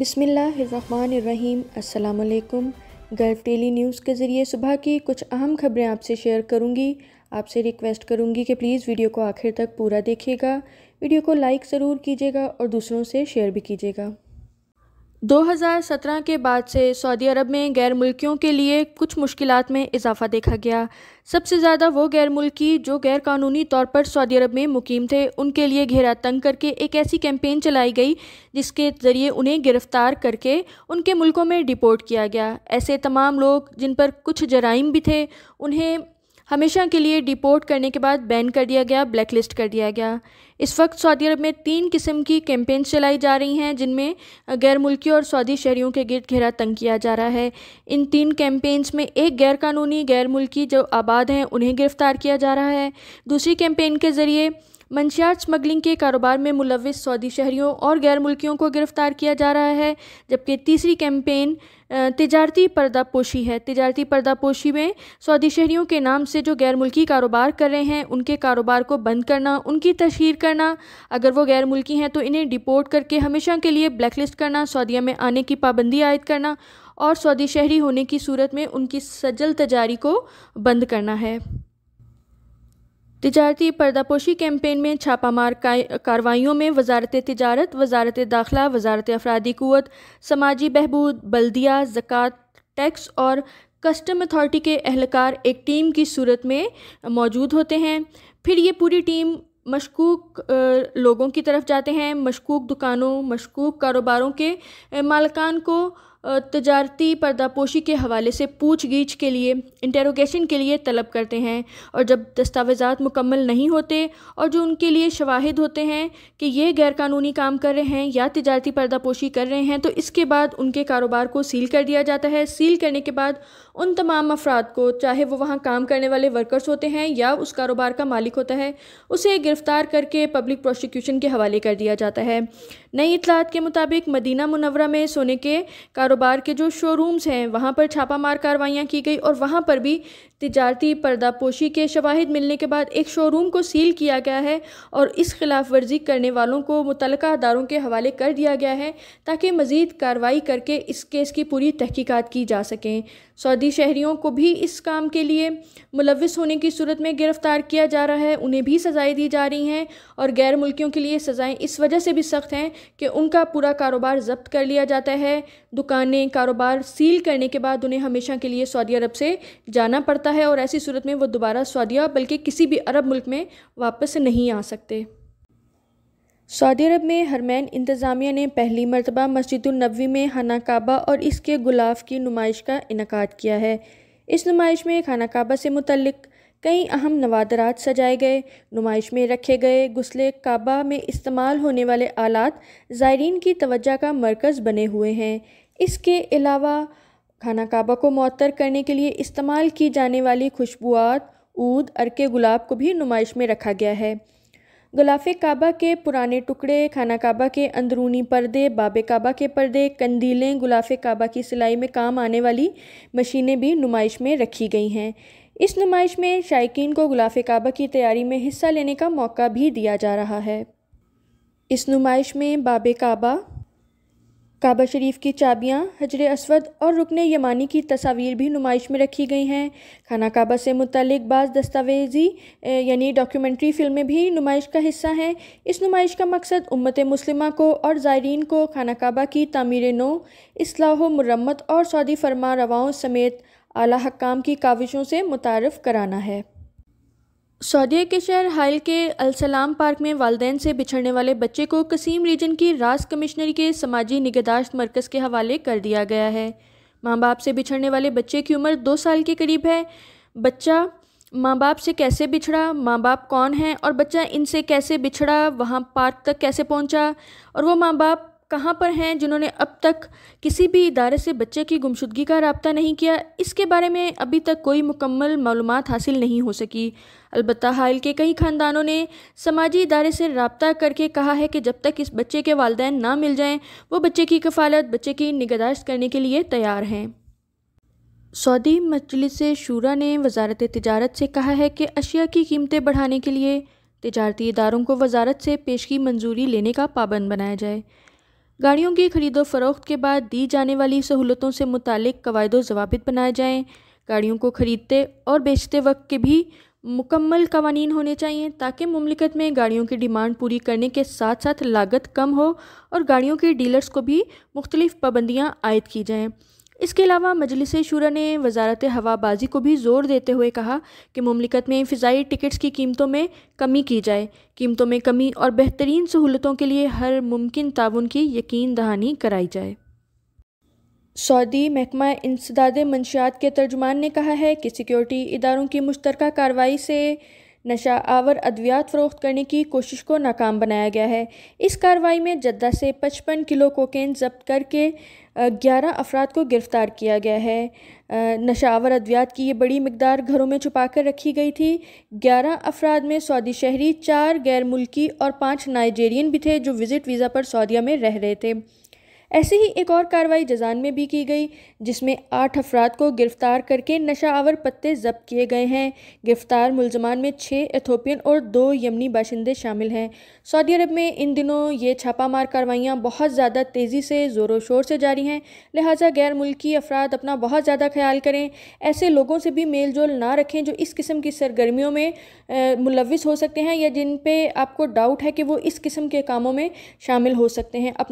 बिसमीम् अल्लाम gulf daily news के ज़रिए सुबह की कुछ अहम खबरें आपसे शेयर करूंगी आपसे रिक्वेस्ट करूंगी कि प्लीज़ वीडियो को आखिर तक पूरा देखिएगा वीडियो को लाइक ज़रूर कीजिएगा और दूसरों से शेयर भी कीजिएगा 2017 के बाद से सऊदी अरब में गैर मुल्कियों के लिए कुछ मुश्किल में इजाफा देखा गया सबसे ज़्यादा वो गैर मुल्की जो गैर कानूनी तौर पर सऊदी अरब में मुकीम थे उनके लिए घेरा तंग करके एक ऐसी कैंपेन चलाई गई जिसके ज़रिए उन्हें गिरफ़्तार करके उनके मुल्कों में डिपोर्ट किया गया ऐसे तमाम लोग जिन पर कुछ जराइम भी थे उन्हें हमेशा के लिए डिपोर्ट करने के बाद बैन कर दिया गया ब्लैक लिस्ट कर दिया गया इस वक्त सऊदी अरब में तीन किस्म की कैंपेन्स चलाई जा रही हैं जिनमें गैर मुल्की और सऊदी शहरियों के गिरद घेरा तंग किया जा रहा है इन तीन कैंपेन्स में एक गैर कानूनी गैर मुल्की जो आबाद हैं उन्हें गिरफ्तार किया जा रहा है दूसरी कैंपेन के ज़रिए मंशियात स्मगलिंग के कारोबार में मुलविस सऊदी शहरियों और गैर मुल्कियों को गिरफ्तार किया जा रहा है जबकि तीसरी कैंपेन तजारती पर्दापोशी है तजारती पर्दापोशी में सऊदी शहरियों के नाम से जो गैर मुल्की कारोबार कर रहे हैं उनके कारोबार को बंद करना उनकी तशहर करना अगर वो गैर मुल्की हैं तो इन्हें डिपोर्ट करके हमेशा के लिए ब्लैक लिस्ट करना सऊदिया में आने की पाबंदी आयद करना और सऊदी शहरी होने की सूरत में उनकी सजल तजारी को बंद करना है तजारती पर्दापोशी कैंपेन में छापामार कार्रवाइयों में वजारत तजारत वजारत दाखिला वजारत अफरादी क़वत समाजी बहबूद बल्दिया ज़क़़त टैक्स और कस्टम अथॉरिटी के अहलकार एक टीम की सूरत में मौजूद होते हैं फिर ये पूरी टीम मशकूक लोगों की तरफ जाते हैं मशकूक दुकानों मशकूक कारोबारों के मालकान को तजारती पर्दापोशी के हवाले से पूछ गीछ के लिए इंटेरोगेशन के लिए तलब करते हैं और जब दस्तावेज़ात मुकम्मल नहीं होते और जो उनके लिए शवाहिद होते हैं कि ये गैरकानूनी काम कर रहे हैं या तजारती पर्दापोशी कर रहे हैं तो इसके बाद उनके कारोबार को सील कर दिया जाता है सील करने के बाद उन तमाम अफराद को चाहे वो वहाँ काम करने वाले वर्कर्स होते हैं या उस कारोबार का मालिक होता है उसे गिरफ़्तार करके पब्लिक प्रोसिक्यूशन के हवाले कर दिया जाता है नई इतलात के मुताबिक मदीना मुनवरा में सोने के कारोबार के जो शोरूम्स हैं वहाँ पर छापामार कार्रवाइयाँ की गई और वहाँ पर भी तजारती पर्दापोशी के शवाहद मिलने के बाद एक शोरूम को सील किया गया है और इस खिलाफ वर्जी करने वालों को मुतल अदारों के हवाले कर दिया गया है ताकि मज़ीद कार्रवाई करके इस केस की पूरी तहकीकात की जा सकें सऊदी शहरीों को भी इस काम के लिए मुलविस होने की सूरत में गिरफ़्तार किया जा रहा है उन्हें भी सज़ाएँ दी जा रही हैं और गैर मुल्कियों के लिए सज़ाएँ इस वजह से भी सख्त हैं कि उनका पूरा कारोबार जब्त कर लिया जाता है दुकान ने कारोबार सील करने के बाद उन्हें हमेशा के लिए सऊदी अरब से जाना पड़ता है और ऐसी सूरत में वो दोबारा सऊदीया बल्कि किसी भी अरब मुल्क में वापस नहीं आ सकते सऊदी अरब में हरमैन इंतज़ामिया ने पहली मरतबा मस्जिदनबी में खाना काबा और इसके गुलाफ की नुमाइश का इनका किया है इस नुमाइश में खाना काबा से मुतलक कई अहम नवादरात सजाए गए नुमाइश में रखे गए गुसले काबा में इस्तेमाल होने वाले आलात ज़ायरीन की तवज्जा का मरकज़ बने हुए हैं इसके अलावा खाना काबा को मअतर करने के लिए इस्तेमाल की जाने वाली खुशबुआत ऊद अरके गुलाब को भी नुमाइश में रखा गया है गुलाफ काबा के पुराने टुकड़े खाना काबा के अंदरूनी पर्दे बाबे काबा के पर्दे कंदीलें गुलाफ काबा की सिलाई में काम आने वाली मशीनें भी नुमाइश में रखी गई हैं इस नुमाइश में शायकीन को गुलाफ काबा की तैयारी में हिस्सा लेने का मौका भी दिया जा रहा है इस नुमाइश में बाबे काबा काबा शरीफ की चाबियाँ हजर असवद और रुकन यमानी की तस्वीर भी नुमाइश में रखी गई हैं खाना काबा से मुतलिक बाज़ दस्तावेज़ी यानी डॉक्यूमेंट्री फ़िल्में भी नुमाइश का हिस्सा हैं इस नुमाइश का मकसद उम्मत मुस्लिमा को और ज़ायरीन को खाना काबा की तमीर नो असलाह मरम्मत और सऊदी फरमा रवाओं समेत अली हकाम की काविशों से मुतारफ़ कराना है सऊदी के शहर हाइल के अलसलाम पार्क में वालदेन से बिछड़ने वाले बच्चे को कसीम रीजन की रास कमिश्नरी के समाजी निगहदाश्त मरकज़ के हवाले कर दिया गया है माँ बाप से बिछड़ने वाले बच्चे की उम्र दो साल के करीब है बच्चा माँ बाप से कैसे बिछड़ा माँ बाप कौन हैं और बच्चा इनसे कैसे बिछड़ा वहाँ पार्क तक कैसे पहुँचा और वो माँ बाप कहाँ पर हैं जिन्होंने अब तक किसी भी इदारे से बच्चे की गुमशुदगी का रबता नहीं किया इसके बारे में अभी तक कोई मुकम्मल मालूम हासिल नहीं हो सकी अलबत् हाल के कई ख़ानदानों ने समाजी इदारे से रबता करके कहा है कि जब तक इस बच्चे के वालदे ना मिल जाएँ वो बच्चे की कफालत बच्चे की निगदाश्त करने के लिए तैयार हैं सऊदी मजलिस शूरा ने वजारत तजारत से कहा है कि अशिया की कीमतें बढ़ाने के लिए तजारती इदारों को वजारत से पेश की मंजूरी लेने का पाबंद बनाया जाए गाड़ियों की खरीदो फरोख्त के बाद दी जाने वाली सहूलतों से मुतक कवायद जवाब बनाए जाएँ गाड़ियों को ख़रीदते और बेचते वक्त के भी मुकम्मल कवानीन होने चाहिए ताकि ममलिकत में गाड़ियों की डिमांड पूरी करने के साथ साथ लागत कम हो और गाड़ियों के डीलर्स को भी मुख्तलिफ़ पाबंदियाँ आयद की जाएँ इसके अलावा मजलिस शुरा ने वजारत हवाबाजी को भी ज़ोर देते हुए कहा कि ममलिकत में फ़ाई टिकट्स की कीमतों में कमी की जाए कीमतों में कमी और बेहतरीन सहूलतों के लिए हर मुमकिन ताउन की यकीन दहानी कराई जाए सऊदी महकमा इंसदाद मंशियात के तर्जुमान ने कहा है कि सिक्योरिटी इदारों की मुश्तरक कार्रवाई से नशा आवर अद्वियात फ़रोख्त करने की कोशिश को नाकाम बनाया गया है इस कार्रवाई में जद्दा से पचपन किलो कोकेन जब्त करके ग्यारह अफराद को गिरफ़्तार किया गया है नशा आवर अद्वियात की ये बड़ी मकदार घरों में छुपा कर रखी गई थी ग्यारह अफराद में सऊदी शहरी चार गैर मुल्की और पाँच नाइजेरियन भी थे जो विज़िट वीज़ा पर सऊदिया में रह रहे थे ऐसी ही एक और कार्रवाई जजान में भी की गई जिसमें आठ अफराद को गिरफ्तार करके नशा आवर पत्ते जब्त किए गए हैं गिरफ्तार मुलजमान में छः एथोपियन और दो यमनी बाशिंदे शामिल हैं सऊदी अरब में इन दिनों ये छापामार कार्रवाइयाँ बहुत ज़्यादा तेज़ी से ज़ोरों शोर से जारी हैं लिहाजा गैर मुल्की अफराद अपना बहुत ज़्यादा ख्याल करें ऐसे लोगों से भी मेल जोल ना रखें जो इस किस्म की सरगर्मियों में मुलविस हो सकते हैं या जिन पर आपको डाउट है कि वो इस किस्म के कामों में शामिल हो सकते हैं